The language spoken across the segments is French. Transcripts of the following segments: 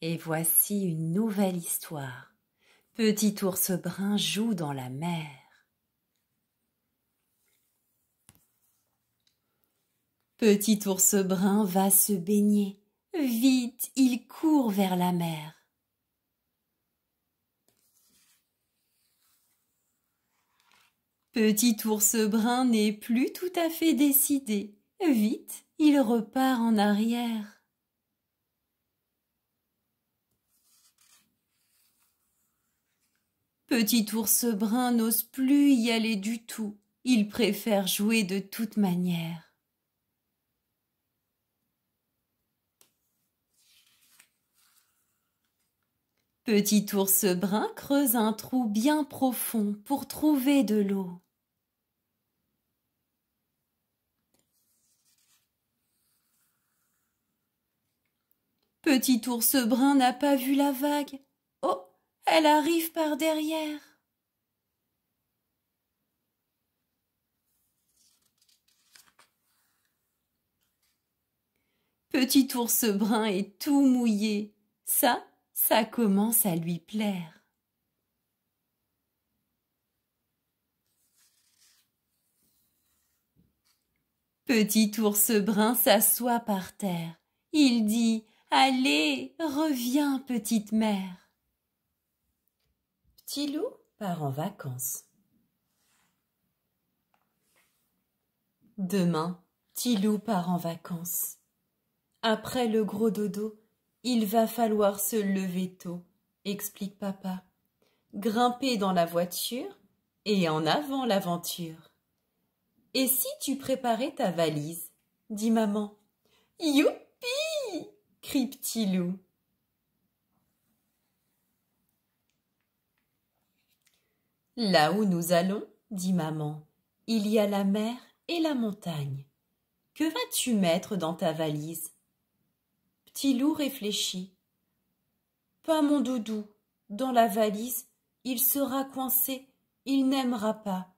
Et voici une nouvelle histoire. Petit ours brun joue dans la mer. Petit ours brun va se baigner. Vite, il court vers la mer. Petit ours brun n'est plus tout à fait décidé. Vite, il repart en arrière. Petit ours brun n'ose plus y aller du tout. Il préfère jouer de toute manière. Petit ours brun creuse un trou bien profond pour trouver de l'eau. Petit ours brun n'a pas vu la vague. Elle arrive par derrière. Petit ours brun est tout mouillé. Ça, ça commence à lui plaire. Petit ours brun s'assoit par terre. Il dit Allez, reviens, petite mère. Tilou part en vacances. Demain, Tilou part en vacances. Après le gros dodo, il va falloir se lever tôt, explique papa. Grimper dans la voiture et en avant l'aventure. Et si tu préparais ta valise dit maman. Youpi crie loup Là où nous allons, dit maman, il y a la mer et la montagne. Que vas-tu mettre dans ta valise Petit loup réfléchit. Pas mon doudou. Dans la valise, il sera coincé, il n'aimera pas.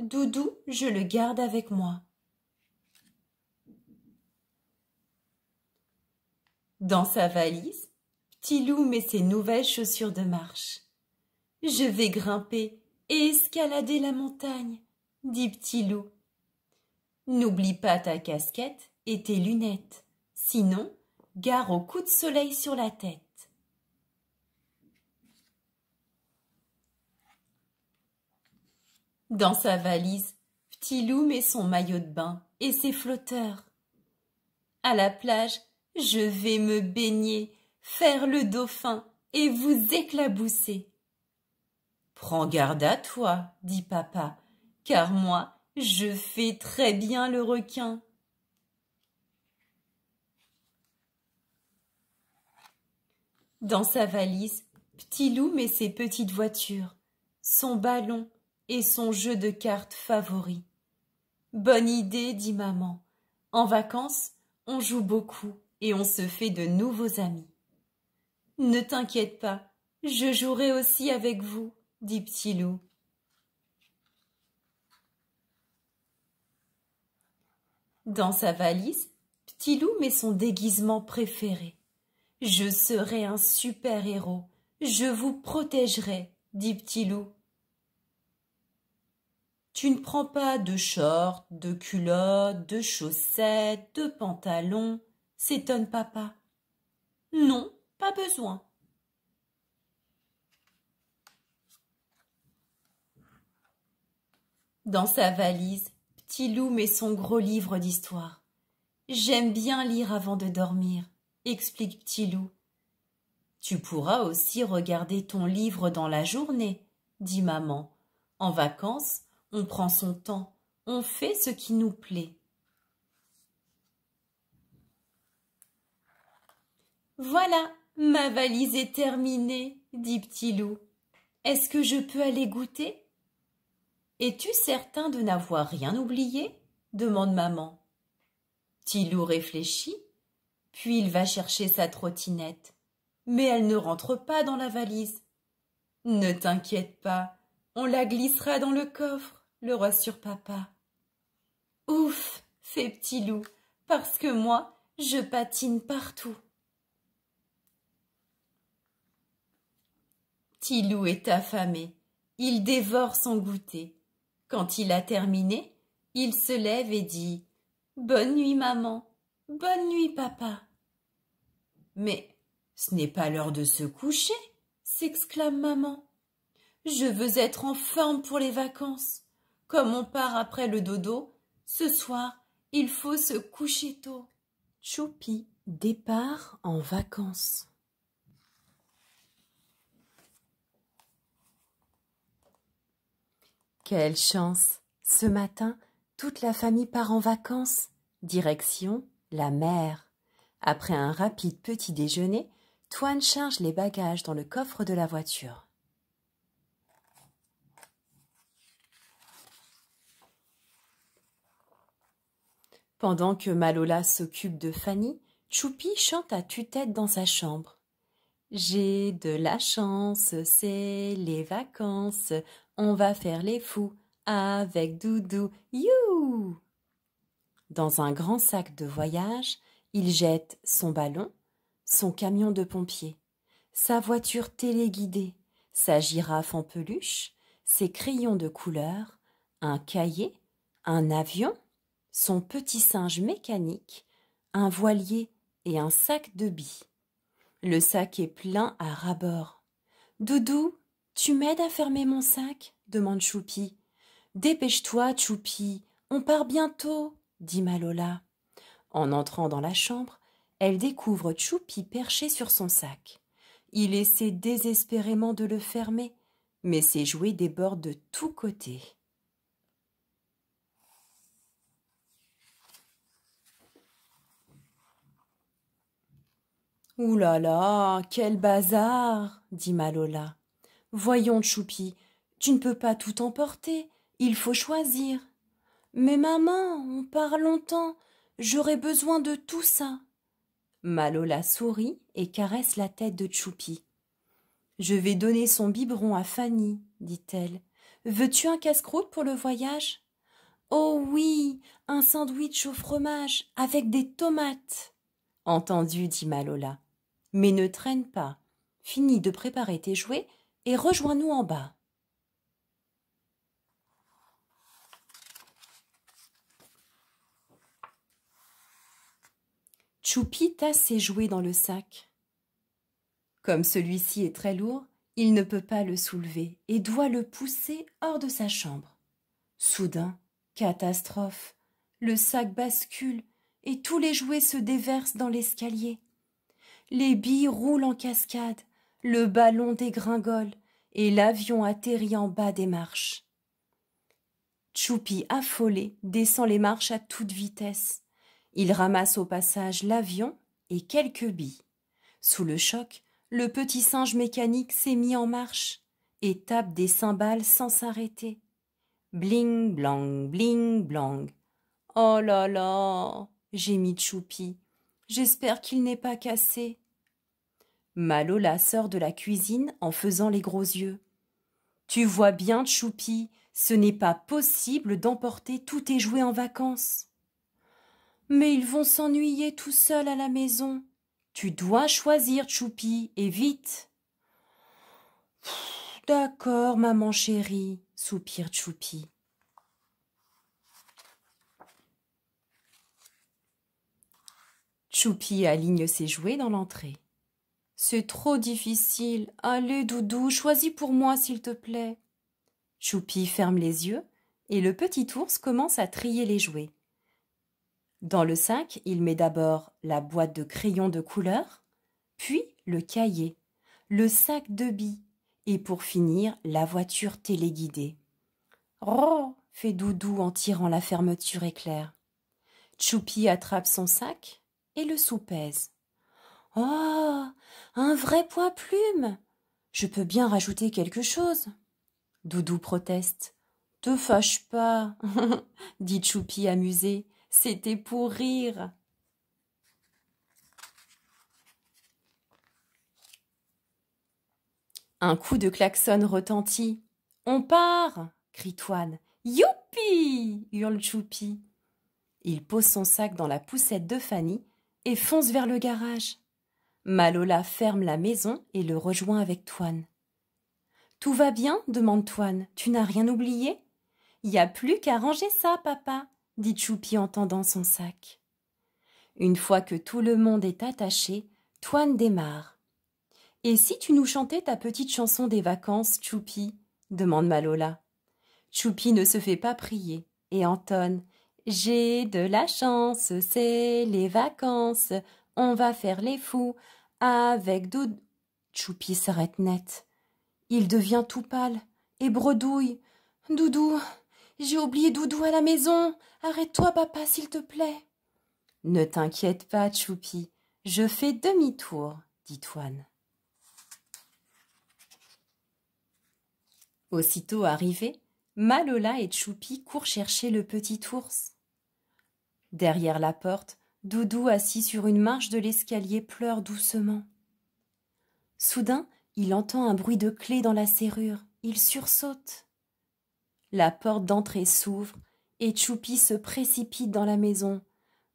Doudou, je le garde avec moi. Dans sa valise, Petit loup met ses nouvelles chaussures de marche. Je vais grimper, escalader la montagne, dit Petit Loup. N'oublie pas ta casquette et tes lunettes, sinon gare au coup de soleil sur la tête. Dans sa valise, Petit Loup met son maillot de bain et ses flotteurs. À la plage, je vais me baigner, faire le dauphin et vous éclabousser. Prends garde à toi, dit papa, car moi, je fais très bien le requin. Dans sa valise, Petit Loup met ses petites voitures, son ballon et son jeu de cartes favori. Bonne idée, dit maman. En vacances, on joue beaucoup et on se fait de nouveaux amis. Ne t'inquiète pas, je jouerai aussi avec vous dit Petit Loup. Dans sa valise, Petit Loup met son déguisement préféré. Je serai un super-héros, je vous protégerai, dit Petit Loup. Tu ne prends pas de shorts, de culottes, de chaussettes, de pantalons, s'étonne papa. Non, pas besoin, Dans sa valise, Petit Loup met son gros livre d'histoire. J'aime bien lire avant de dormir, explique Petit Loup. Tu pourras aussi regarder ton livre dans la journée, dit maman. En vacances, on prend son temps, on fait ce qui nous plaît. Voilà, ma valise est terminée, dit Petit Loup. Est-ce que je peux aller goûter es-tu certain de n'avoir rien oublié demande maman. Tilou réfléchit, puis il va chercher sa trottinette. Mais elle ne rentre pas dans la valise. Ne t'inquiète pas, on la glissera dans le coffre, le rassure papa. Ouf, fait petit loup, parce que moi, je patine partout. Tilou est affamé, il dévore son goûter. Quand il a terminé, il se lève et dit Bonne nuit, maman. Bonne nuit, papa. Mais ce n'est pas l'heure de se coucher, s'exclame maman. Je veux être en forme pour les vacances. Comme on part après le dodo, ce soir, il faut se coucher tôt. Choupi départ en vacances. Quelle chance. Ce matin, toute la famille part en vacances. Direction la mer. Après un rapide petit déjeuner, Toine charge les bagages dans le coffre de la voiture. Pendant que Malola s'occupe de Fanny, Choupi chante à tue-tête dans sa chambre. J'ai de la chance, c'est les vacances. On va faire les fous avec Doudou. You Dans un grand sac de voyage, il jette son ballon, son camion de pompier, sa voiture téléguidée, sa girafe en peluche, ses crayons de couleur, un cahier, un avion, son petit singe mécanique, un voilier et un sac de billes. Le sac est plein à rabord. Doudou tu m'aides à fermer mon sac demande Choupi. Dépêche-toi, Choupi, on part bientôt, dit Malola. En entrant dans la chambre, elle découvre Choupi perché sur son sac. Il essaie désespérément de le fermer, mais ses jouets débordent de tous côtés. Ouh là là, quel bazar dit Malola. Voyons, Tchoupi, tu ne peux pas tout emporter, il faut choisir. Mais maman, on part longtemps, j'aurai besoin de tout ça. Malola sourit et caresse la tête de Tchoupi. « Je vais donner son biberon à Fanny, dit-elle. Veux-tu un casse-croûte pour le voyage Oh oui, un sandwich au fromage avec des tomates. Entendu, dit Malola. Mais ne traîne pas. Finis de préparer tes jouets et rejoins-nous en bas. Choupi tasse ses jouets dans le sac. Comme celui-ci est très lourd, il ne peut pas le soulever et doit le pousser hors de sa chambre. Soudain, catastrophe, le sac bascule et tous les jouets se déversent dans l'escalier. Les billes roulent en cascade, le ballon dégringole et l'avion atterrit en bas des marches. Tchoupi, affolé, descend les marches à toute vitesse. Il ramasse au passage l'avion et quelques billes. Sous le choc, le petit singe mécanique s'est mis en marche et tape des cymbales sans s'arrêter. Bling blang, bling blang. Oh là là, gémit Tchoupi. « J'espère qu'il n'est pas cassé. Malola sort de la cuisine en faisant les gros yeux. Tu vois bien, Tchoupi, ce n'est pas possible d'emporter tous tes jouets en vacances. Mais ils vont s'ennuyer tout seuls à la maison. Tu dois choisir, Choupi, et vite. D'accord, maman chérie, soupire Choupi. Choupi aligne ses jouets dans l'entrée. C'est trop difficile. Allez, Doudou, choisis pour moi, s'il te plaît. Choupi ferme les yeux et le petit ours commence à trier les jouets. Dans le sac, il met d'abord la boîte de crayons de couleur, puis le cahier, le sac de billes et pour finir la voiture téléguidée. Oh fait Doudou en tirant la fermeture éclair. Choupi attrape son sac et le soupèse. Oh, un vrai poids plume. Je peux bien rajouter quelque chose. Doudou proteste. Te fâche pas, dit Choupi amusé. C'était pour rire. Un coup de klaxon retentit. On part crie Toine. Youpi hurle Choupi. Il pose son sac dans la poussette de Fanny et fonce vers le garage. Malola ferme la maison et le rejoint avec Toine. Tout va bien demande Toine. Tu n'as rien oublié Il n'y a plus qu'à ranger ça, papa, dit Choupi en tendant son sac. Une fois que tout le monde est attaché, Toine démarre. Et si tu nous chantais ta petite chanson des vacances, Choupi demande Malola. Choupi ne se fait pas prier et entonne J'ai de la chance, c'est les vacances, on va faire les fous, avec Doudou... » Tchoupi s'arrête net. Il devient tout pâle et bredouille. Doudou, j'ai oublié Doudou à la maison. Arrête-toi, papa, s'il te plaît. Ne t'inquiète pas, Tchoupi. Je fais demi-tour, dit Toine. Aussitôt arrivés, Malola et Tchoupi courent chercher le petit ours. Derrière la porte, Doudou, assis sur une marche de l'escalier, pleure doucement. Soudain, il entend un bruit de clé dans la serrure. Il sursaute. La porte d'entrée s'ouvre et Choupi se précipite dans la maison.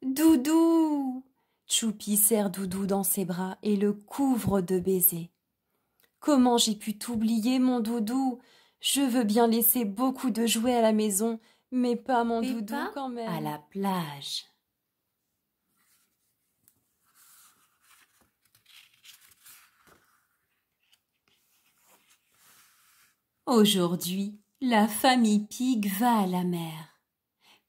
Doudou Choupi serre Doudou dans ses bras et le couvre de baisers. Comment j'ai pu t'oublier, mon Doudou Je veux bien laisser beaucoup de jouets à la maison, mais pas mon Doudou quand même. À la plage. Aujourd'hui, la famille Pig va à la mer.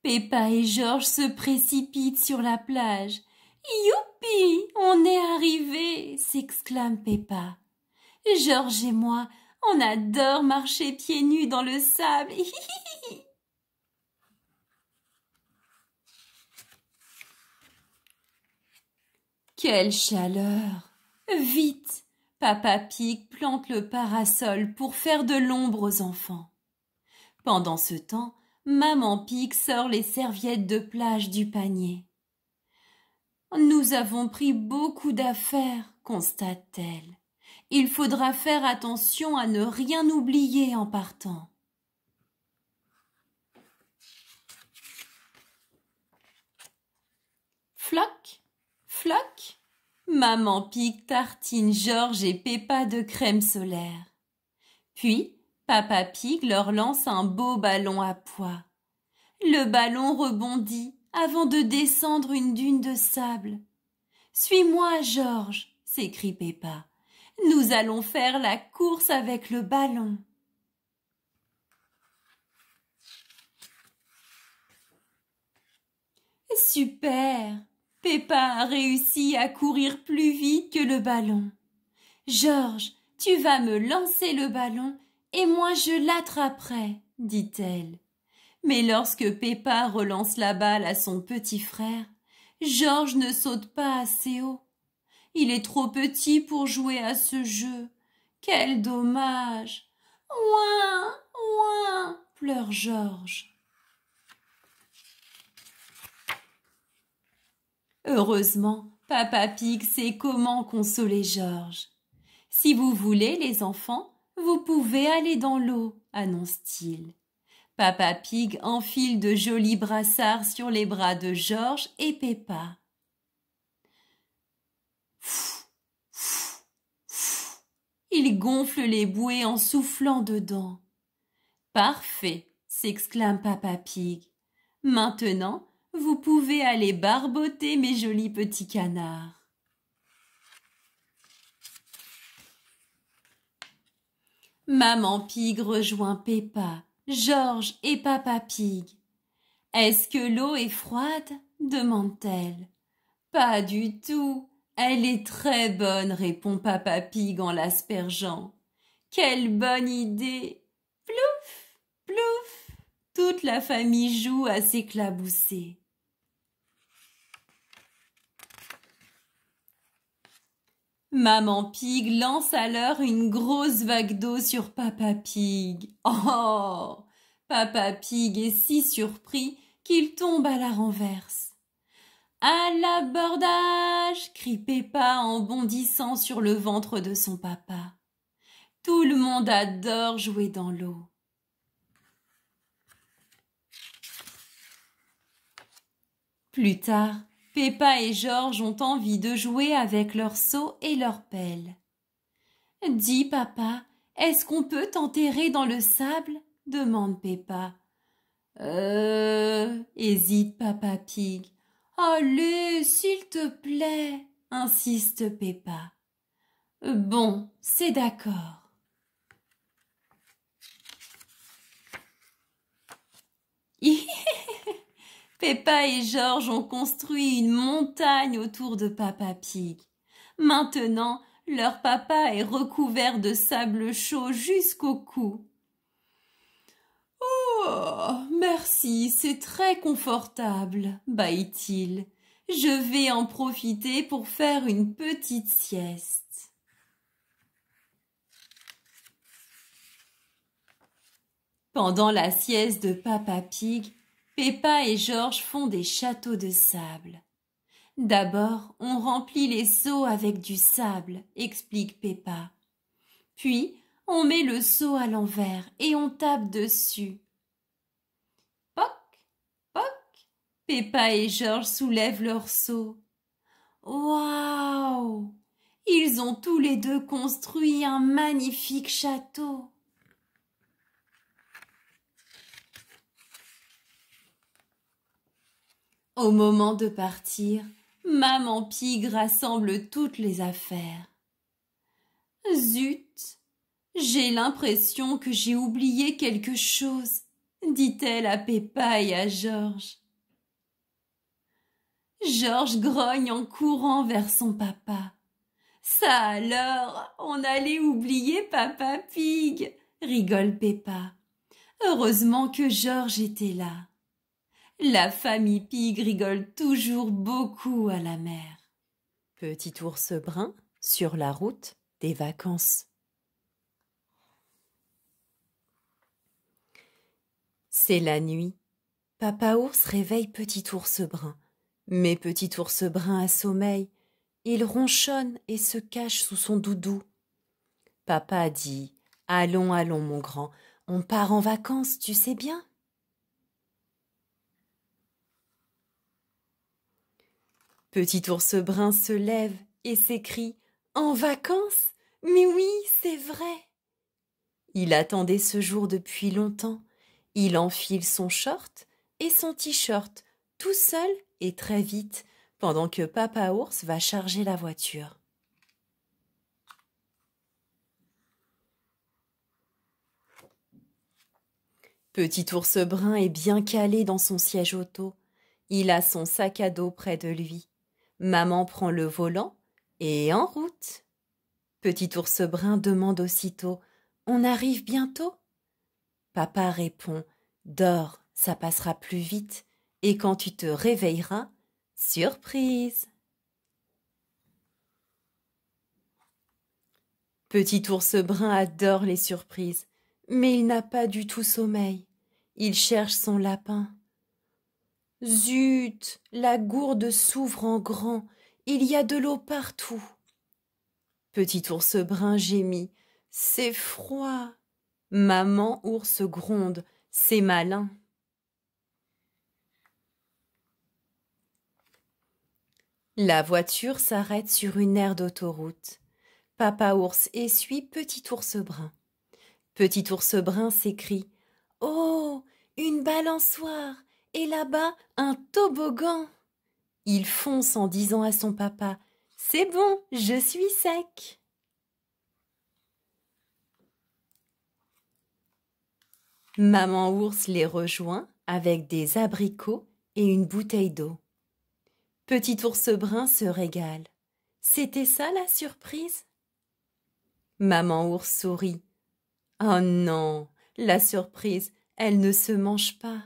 Peppa et Georges se précipitent sur la plage. Youpi On est arrivés s'exclame Peppa. Georges et moi, on adore marcher pieds nus dans le sable. Quelle chaleur Vite Papa Pique plante le parasol pour faire de l'ombre aux enfants. Pendant ce temps, Maman Pique sort les serviettes de plage du panier. Nous avons pris beaucoup d'affaires, constate-t-elle. Il faudra faire attention à ne rien oublier en partant. Floc, floc, Maman Pig tartine Georges et Pépa de crème solaire. Puis, Papa Pig leur lance un beau ballon à poids. Le ballon rebondit avant de descendre une dune de sable. Suis-moi, Georges, s'écrie Pépa. « Nous allons faire la course avec le ballon. Super Pépa a réussi à courir plus vite que le ballon. Georges, tu vas me lancer le ballon et moi je l'attraperai, dit-elle. Mais lorsque Pépa relance la balle à son petit frère, Georges ne saute pas assez haut. Il est trop petit pour jouer à ce jeu. Quel dommage. Ouin, ouin, pleure Georges. Heureusement, Papa Pig sait comment consoler Georges. Si vous voulez, les enfants, vous pouvez aller dans l'eau, annonce-t-il. Papa Pig enfile de jolis brassards sur les bras de Georges et Peppa. Il gonfle les bouées en soufflant dedans. Parfait, s'exclame Papa Pig. Maintenant, vous pouvez aller barboter, mes jolis petits canards. Maman Pig rejoint Peppa, Georges et Papa Pig. Est-ce que l'eau est froide demande-t-elle. Pas du tout. Elle est très bonne, répond Papa Pig en l'aspergeant. Quelle bonne idée. Plouf, plouf. Toute la famille joue à s'éclabousser. Maman Pig lance alors une grosse vague d'eau sur Papa Pig. Oh Papa Pig est si surpris qu'il tombe à la renverse. À l'abordage crie Peppa en bondissant sur le ventre de son papa. Tout le monde adore jouer dans l'eau. Plus tard, Peppa et Georges ont envie de jouer avec leurs seaux et leurs pelles. Dis, papa, est-ce qu'on peut t'enterrer dans le sable demande Peppa. Euh, hésite Papa Pig. Allez, s'il te plaît, insiste Peppa. Bon, c'est d'accord. Peppa et Georges ont construit une montagne autour de Papa Pig. Maintenant, leur papa est recouvert de sable chaud jusqu'au cou. Oh, merci, c'est très confortable, baille t il Je vais en profiter pour faire une petite sieste. Pendant la sieste de Papa Pig, Peppa et Georges font des châteaux de sable. D'abord, on remplit les seaux avec du sable, explique Peppa. Puis, on met le seau à l'envers et on tape dessus. Poc, poc, Peppa et Georges soulèvent leur seau. Waouh Ils ont tous les deux construit un magnifique château. Au moment de partir, Maman Pig rassemble toutes les affaires. Zut. J'ai l'impression que j'ai oublié quelque chose, dit elle à Peppa et à Georges. Georges grogne en courant vers son papa. Ça alors, on allait oublier papa Pig, rigole Peppa. Heureusement que Georges était là. La famille Pig rigole toujours beaucoup à la mer. Petit ours brun sur la route des vacances. C'est la nuit. Papa ours réveille petit ours brun. Mais petit ours brun a sommeil. Il ronchonne et se cache sous son doudou. Papa dit Allons, allons, mon grand, on part en vacances, tu sais bien. Petit ours brun se lève et s'écrie En vacances Mais oui, c'est vrai Il attendait ce jour depuis longtemps. Il enfile son short et son t-shirt, tout seul et très vite, pendant que Papa Ours va charger la voiture. Petit ours brun est bien calé dans son siège auto. Il a son sac à dos près de lui. Maman prend le volant et en route. Petit ours brun demande aussitôt On arrive bientôt Papa répond Dors, ça passera plus vite, et quand tu te réveilleras, surprise Petit ours brun adore les surprises, mais il n'a pas du tout sommeil. Il cherche son lapin. Zut. La gourde s'ouvre en grand. Il y a de l'eau partout. Petit ours brun gémit. C'est froid. Maman ours gronde. C'est malin. La voiture s'arrête sur une aire d'autoroute. Papa ours essuie petit ours brun. Petit ours brun s'écrie Oh, une balançoire et là-bas, un toboggan. Il fonce en disant à son papa C'est bon, je suis sec. Maman ours les rejoint avec des abricots et une bouteille d'eau. Petit ours brun se régale. C'était ça la surprise Maman ours sourit. Oh non, la surprise, elle ne se mange pas.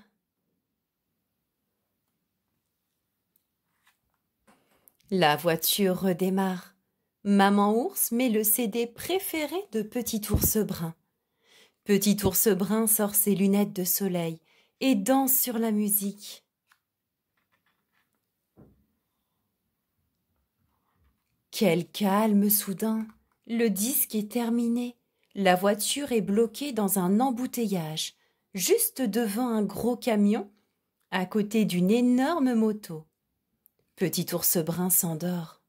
La voiture redémarre. Maman ours met le CD préféré de Petit ours brun. Petit ours brun sort ses lunettes de soleil et danse sur la musique. Quel calme soudain. Le disque est terminé. La voiture est bloquée dans un embouteillage, juste devant un gros camion, à côté d'une énorme moto. Petit ours brun s'endort.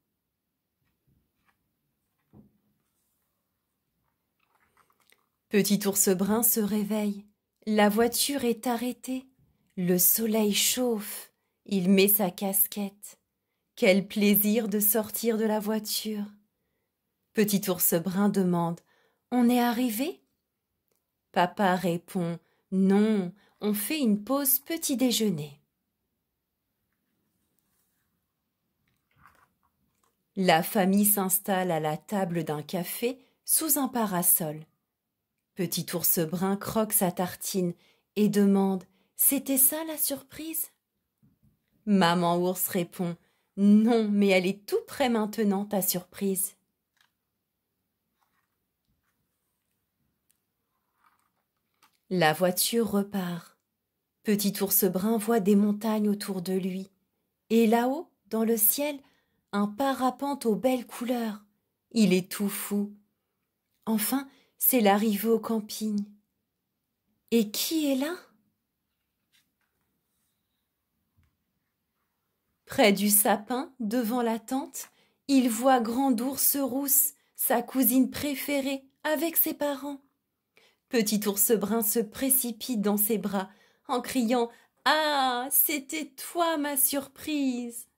Petit ours brun se réveille. La voiture est arrêtée. Le soleil chauffe. Il met sa casquette. Quel plaisir de sortir de la voiture. Petit ours brun demande On est arrivé Papa répond Non, on fait une pause petit déjeuner. La famille s'installe à la table d'un café sous un parasol. Petit ours brun croque sa tartine et demande C'était ça la surprise Maman ours répond Non, mais elle est tout près maintenant ta surprise. La voiture repart. Petit ours brun voit des montagnes autour de lui. Et là-haut, dans le ciel, un parapente aux belles couleurs. Il est tout fou. Enfin, c'est l'arrivée au camping. Et qui est là Près du sapin, devant la tente, il voit grand Ours Rousse, sa cousine préférée, avec ses parents. Petit Ours Brun se précipite dans ses bras en criant Ah, c'était toi ma surprise